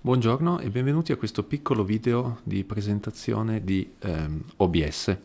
Buongiorno e benvenuti a questo piccolo video di presentazione di ehm, OBS.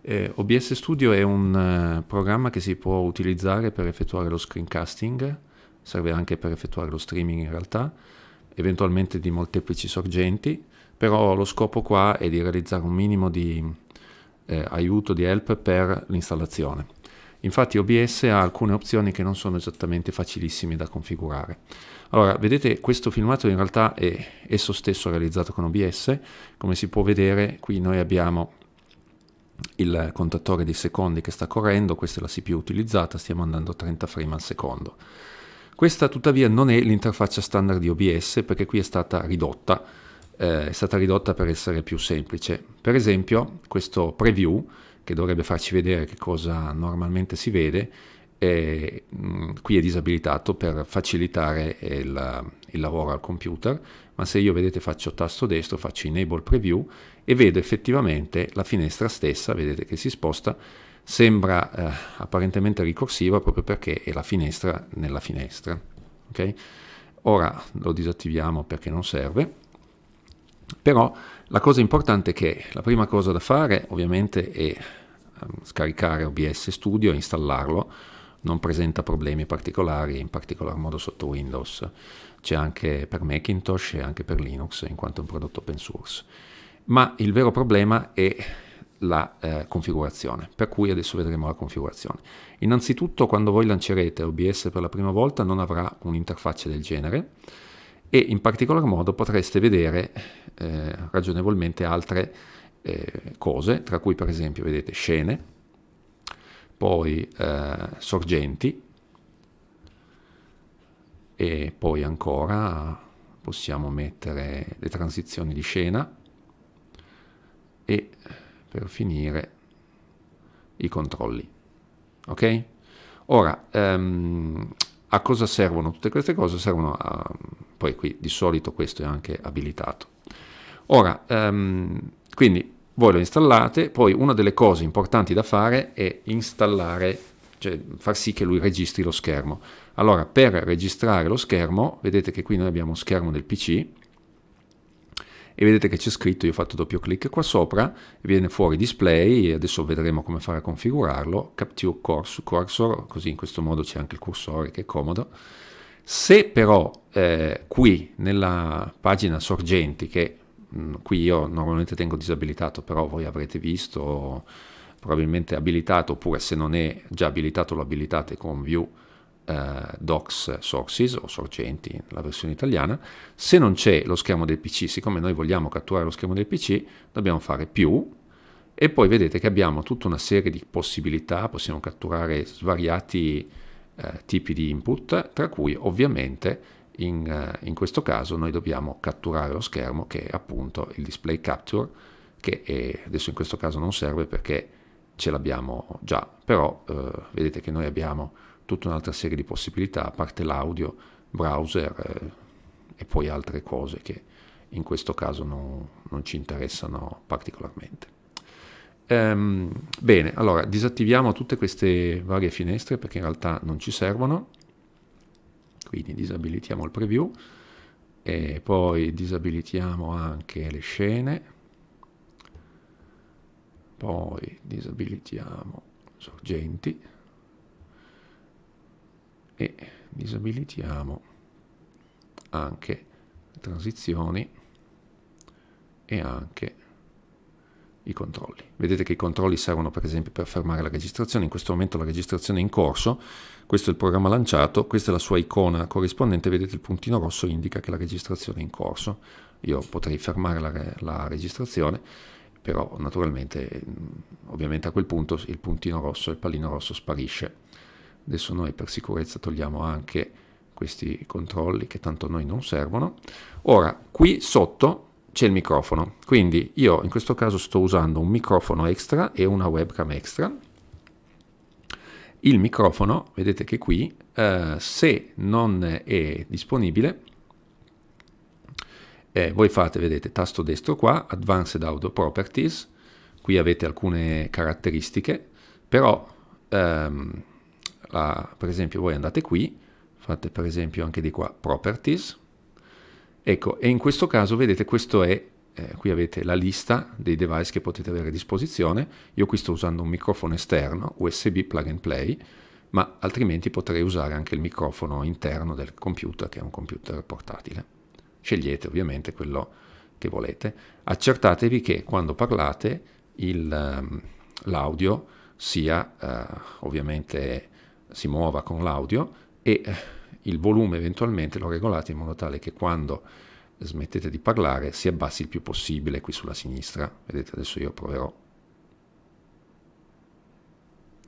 Eh, OBS Studio è un eh, programma che si può utilizzare per effettuare lo screencasting, serve anche per effettuare lo streaming in realtà, eventualmente di molteplici sorgenti, però lo scopo qua è di realizzare un minimo di eh, aiuto, di help per l'installazione. Infatti OBS ha alcune opzioni che non sono esattamente facilissime da configurare. Allora, vedete questo filmato in realtà è esso stesso realizzato con OBS, come si può vedere qui noi abbiamo il contatore di secondi che sta correndo, questa è la CPU utilizzata, stiamo andando a 30 frame al secondo. Questa tuttavia non è l'interfaccia standard di OBS perché qui è stata ridotta, eh, è stata ridotta per essere più semplice. Per esempio questo preview che dovrebbe farci vedere che cosa normalmente si vede, e, mh, mm, qui è disabilitato per facilitare il, il, lavoro al computer, ma se io vedete faccio tasto destro, faccio enable preview e vedo effettivamente la finestra stessa, vedete che si sposta, sembra eh, apparentemente ricorsiva proprio perché è la finestra nella finestra. Okay? Ora lo disattiviamo perché non serve. Però la cosa importante è che la prima cosa da fare ovviamente è ehm, scaricare OBS Studio e installarlo, non presenta problemi particolari, in particolar modo sotto Windows, c'è anche per Macintosh e anche per Linux in quanto è un prodotto open source. Ma il vero problema è la eh, configurazione, per cui adesso vedremo la configurazione. Innanzitutto quando voi lancerete OBS per la prima volta non avrà un'interfaccia del genere, e in particolar modo potreste vedere eh, ragionevolmente altre eh, cose, tra cui per esempio vedete scene, poi eh, sorgenti e poi ancora possiamo mettere le transizioni di scena e per finire i controlli. Ok? Ora, um, a cosa servono tutte queste cose? Servono a, poi qui di solito questo è anche abilitato. Ora, um, quindi voi lo installate, poi una delle cose importanti da fare è installare, cioè far sì che lui registri lo schermo. Allora, per registrare lo schermo, vedete che qui noi abbiamo schermo del PC, e vedete che c'è scritto, io ho fatto doppio clic qua sopra, viene fuori display e adesso vedremo come fare a configurarlo, capture cursor, così in questo modo c'è anche il cursore che è comodo, se però eh, qui nella pagina sorgenti, che mh, mm, qui io normalmente tengo disabilitato, però voi avrete visto probabilmente abilitato, oppure se non è già abilitato lo abilitate con view eh, docs sources o sorgenti, la versione italiana, se non c'è lo schermo del PC, siccome noi vogliamo catturare lo schermo del PC, dobbiamo fare più e poi vedete che abbiamo tutta una serie di possibilità, possiamo catturare svariati eh, tipi di input, tra cui ovviamente in, eh, in, questo caso noi dobbiamo catturare lo schermo che è appunto il display capture, che è, adesso in questo caso non serve perché ce l'abbiamo già, però eh, vedete che noi abbiamo tutta un'altra serie di possibilità, a parte l'audio, browser eh, e poi altre cose che in questo caso non, non ci interessano particolarmente. Ehm, bene, allora disattiviamo tutte queste varie finestre perché in realtà non ci servono, quindi disabilitiamo il preview e poi disabilitiamo anche le scene, poi disabilitiamo sorgenti e disabilitiamo anche transizioni e anche i controlli. Vedete che i controlli servono per esempio per fermare la registrazione, in questo momento la registrazione è in corso, questo è il programma lanciato, questa è la sua icona corrispondente, vedete il puntino rosso indica che la registrazione è in corso, io potrei fermare la, la registrazione, però naturalmente, mm, ovviamente a quel punto il puntino rosso, il pallino rosso sparisce. Adesso noi per sicurezza togliamo anche questi controlli che tanto a noi non servono. Ora, qui sotto c'è il microfono. Quindi io in questo caso sto usando un microfono extra e una webcam extra. Il microfono, vedete che qui, eh, se non è disponibile, eh, voi fate, vedete, tasto destro qua, Advanced Audio Properties, qui avete alcune caratteristiche, però ehm, la, per esempio voi andate qui, fate per esempio anche di qua Properties, Ecco, e in questo caso vedete questo è, eh, qui avete la lista dei device che potete avere a disposizione, io qui sto usando un microfono esterno USB plug and play, ma altrimenti potrei usare anche il microfono interno del computer che è un computer portatile. Scegliete ovviamente quello che volete, accertatevi che quando parlate ehm, l'audio sia eh, ovviamente si muova con l'audio e eh, il volume eventualmente lo regolate in modo tale che quando smettete di parlare si abbassi il più possibile qui sulla sinistra. Vedete, adesso io proverò.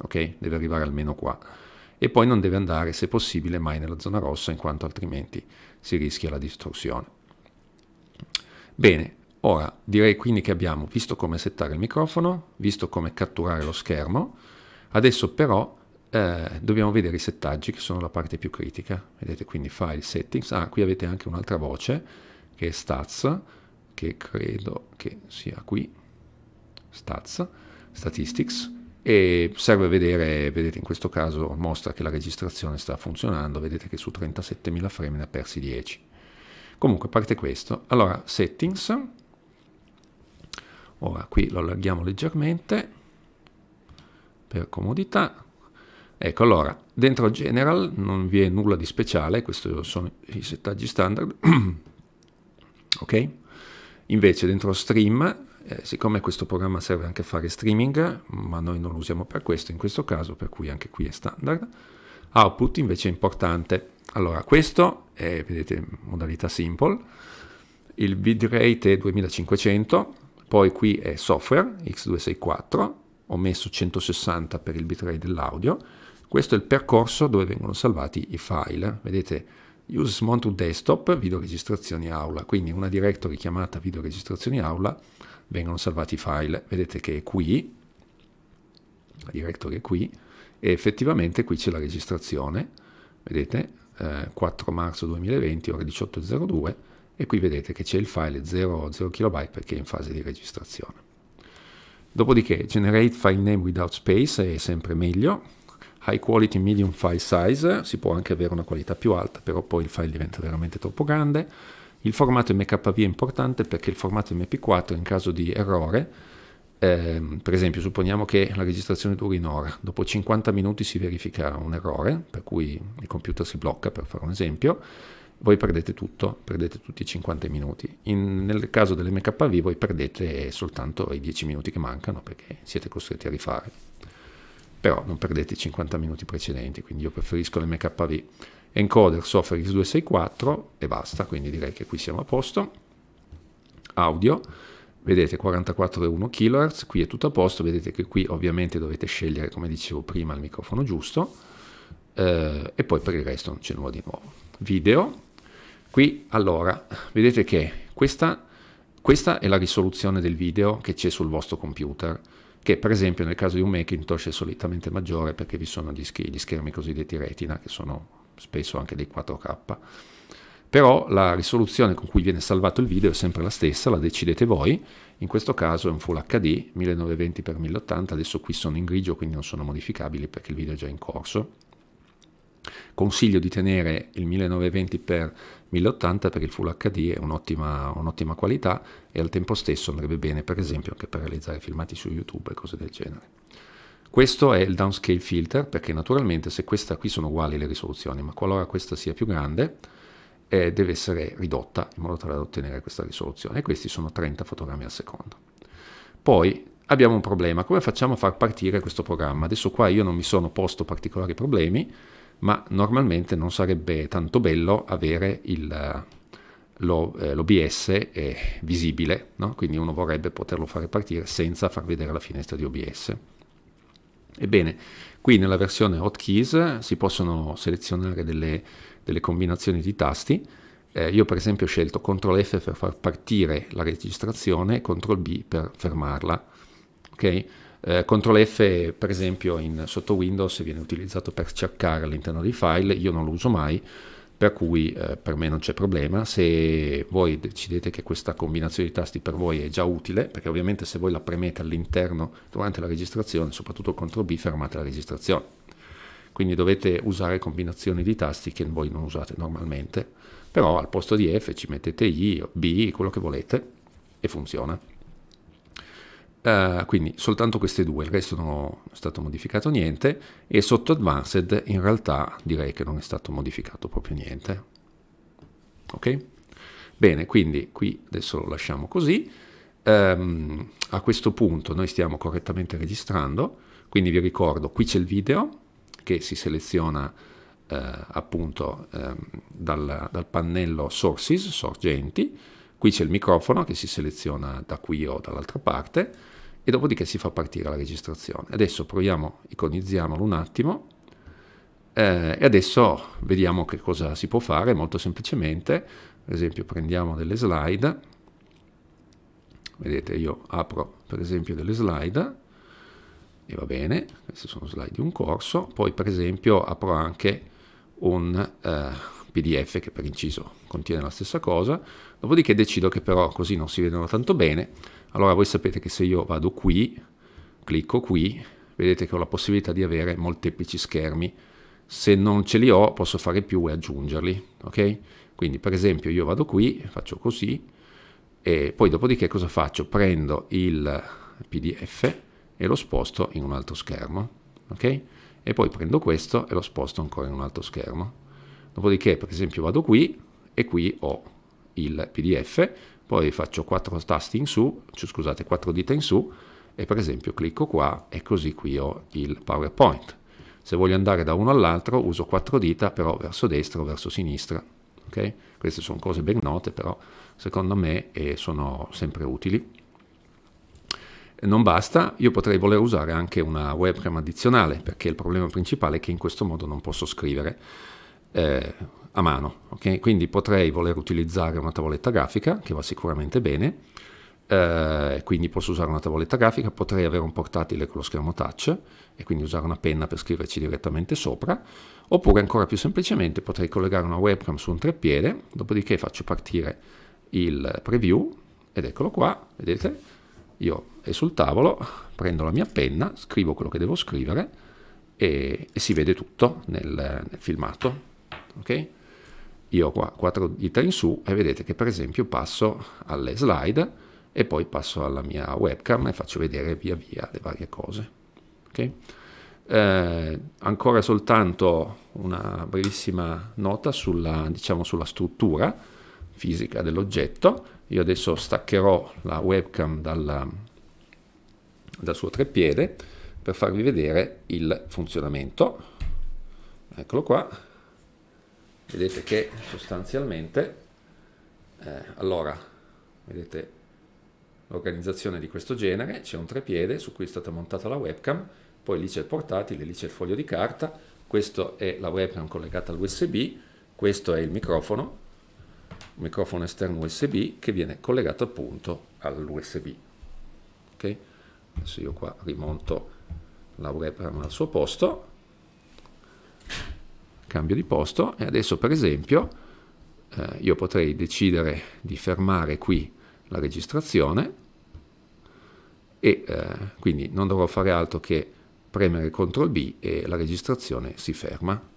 Ok? Deve arrivare almeno qua. E poi non deve andare, se possibile, mai nella zona rossa, in quanto altrimenti si rischia la distorsione. Bene, ora direi quindi che abbiamo visto come settare il microfono, visto come catturare lo schermo, adesso però eh, dobbiamo vedere i settaggi che sono la parte più critica vedete quindi file settings ah qui avete anche un'altra voce che è stats che credo che sia qui stats statistics e serve vedere vedete in questo caso mostra che la registrazione sta funzionando vedete che su 37.000 frame ne ha persi 10 comunque a parte questo allora settings ora qui lo allarghiamo leggermente per comodità Ecco, allora, dentro General non vi è nulla di speciale, questi sono i settaggi standard, ok? Invece dentro Stream, eh, siccome questo programma serve anche a fare streaming, ma noi non lo usiamo per questo in questo caso, per cui anche qui è standard, output invece è importante. Allora, questo è, vedete, modalità simple, il bitrate è 2500, poi qui è software, x264, ho messo 160 per il bitrate dell'audio, questo è il percorso dove vengono salvati i file. Vedete, uses monitor desktop, videoregistrazioni aula, quindi una directory chiamata videoregistrazioni aula, vengono salvati i file. Vedete che è qui, la directory è qui, e effettivamente qui c'è la registrazione, vedete, eh, 4 marzo 2020, ore 18.02, e qui vedete che c'è il file 0.0 KB perché è in fase di registrazione. Dopodiché generate file name without space è sempre meglio, high quality medium file size, si può anche avere una qualità più alta, però poi il file diventa veramente troppo grande. Il formato MKV è importante perché il formato MP4 in caso di errore, eh, per esempio supponiamo che la registrazione duri un'ora, dopo 50 minuti si verifica un errore, per cui il computer si blocca, per fare un esempio, voi perdete tutto, perdete tutti i 50 minuti. In, nel caso dell'MKV voi perdete soltanto i 10 minuti che mancano perché siete costretti a rifare però non perdete i 50 minuti precedenti, quindi io preferisco l'MKV. Encoder software X264 e basta, quindi direi che qui siamo a posto. Audio, vedete 44,1 kHz, qui è tutto a posto, vedete che qui ovviamente dovete scegliere, come dicevo prima, il microfono giusto, eh, e poi per il resto non c'è nulla di nuovo. Video, qui allora, vedete che questa, questa è la risoluzione del video che c'è sul vostro computer, che per esempio nel caso di un Macintosh è solitamente maggiore perché vi sono gli, sch- gli schermi cosiddetti retina che sono spesso anche dei 4K però la risoluzione con cui viene salvato il video è sempre la stessa, la decidete voi, in questo caso è un Full HD 1920x1080, adesso qui sono in grigio quindi non sono modificabili perché il video è già in corso, Consiglio di tenere il 1920 per 1080 per il Full HD è un'ottima, un'ottima qualità e al tempo stesso andrebbe bene per esempio anche per realizzare filmati su YouTube e cose del genere. Questo è il downscale filter perché naturalmente se questa qui sono uguali le risoluzioni, ma qualora questa sia più grande eh, deve essere ridotta in modo tale da ottenere questa risoluzione e questi sono 30 fotogrammi al secondo. Poi abbiamo un problema, come facciamo a far partire questo programma? Adesso qua io non mi sono posto particolari problemi, ma normalmente non sarebbe tanto bello avere il, eh, lo, eh, l'OBS eh, visibile, no? quindi uno vorrebbe poterlo fare partire senza far vedere la finestra di OBS. Ebbene, qui nella versione hotkeys si possono selezionare delle, delle combinazioni di tasti, eh, io per esempio ho scelto CTRL F per far partire la registrazione e CTRL B per fermarla. Okay? Eh, Ctrl F per esempio in, sotto Windows viene utilizzato per cercare all'interno dei file, io non lo uso mai, per cui eh, per me non c'è problema. Se voi decidete che questa combinazione di tasti per voi è già utile, perché ovviamente se voi la premete all'interno durante la registrazione, soprattutto Ctrl B, fermate la registrazione. Quindi dovete usare combinazioni di tasti che voi non usate normalmente, però al posto di F ci mettete I, B, quello che volete e funziona. Eh, quindi soltanto queste due, il resto non è stato modificato niente e sotto Advanced in realtà direi che non è stato modificato proprio niente. Ok? Bene, quindi qui adesso lo lasciamo così. Um, a questo punto noi stiamo correttamente registrando, quindi vi ricordo, qui c'è il video che si seleziona uh, appunto um, dal, dal pannello Sources, sorgenti, qui c'è il microfono che si seleziona da qui o dall'altra parte, e dopodiché si fa partire la registrazione. Adesso proviamo, iconizziamolo un attimo eh, e adesso vediamo che cosa si può fare molto semplicemente. per esempio prendiamo delle slide, vedete io apro per esempio delle slide e va bene, queste sono slide di un corso, poi per esempio apro anche un... Eh, PDF che per inciso contiene la stessa cosa, dopodiché decido che però così non si vedono tanto bene allora voi sapete che se io vado qui, clicco qui, vedete che ho la possibilità di avere molteplici schermi. Se non ce li ho posso fare più e aggiungerli, ok? Quindi per esempio io vado qui, faccio così, e poi dopodiché cosa faccio? Prendo il PDF e lo sposto in un altro schermo, ok? E poi prendo questo e lo sposto ancora in un altro schermo. Dopodiché per esempio vado qui e qui ho il PDF, poi faccio quattro tasti in su, cioè, scusate, quattro dita in su e per esempio clicco qua e così qui ho il PowerPoint. Se voglio andare da uno all'altro uso quattro dita però verso destra o verso sinistra. Okay? Queste sono cose ben note però secondo me eh, sono sempre utili. Non basta, io potrei voler usare anche una webcam addizionale perché il problema principale è che in questo modo non posso scrivere. Eh, a mano, okay? quindi potrei voler utilizzare una tavoletta grafica che va sicuramente bene, eh, quindi posso usare una tavoletta grafica, potrei avere un portatile con lo schermo touch e quindi usare una penna per scriverci direttamente sopra, oppure ancora più semplicemente potrei collegare una webcam su un treppiede, dopodiché faccio partire il preview ed eccolo qua, vedete? Io è sul tavolo, prendo la mia penna, scrivo quello che devo scrivere e, e si vede tutto nel, nel filmato. Okay? io qua quattro dita in su e vedete che per esempio passo alle slide e poi passo alla mia webcam e faccio vedere via via le varie cose. Okay? Eh, ancora soltanto una brevissima nota sulla, diciamo, sulla struttura fisica dell'oggetto. Io adesso staccherò la webcam dalla, dal suo treppiede per farvi vedere il funzionamento. Eccolo qua, vedete che sostanzialmente eh, allora vedete l'organizzazione di questo genere c'è un trepiede su cui è stata montata la webcam poi lì c'è il portatile lì c'è il foglio di carta questa è la webcam collegata all'USB questo è il microfono un microfono esterno USB che viene collegato appunto all'USB ok adesso io qua rimonto la webcam al suo posto cambio di posto e adesso per esempio eh, io potrei decidere di fermare qui la registrazione e eh, quindi non dovrò fare altro che premere CTRL B e la registrazione si ferma.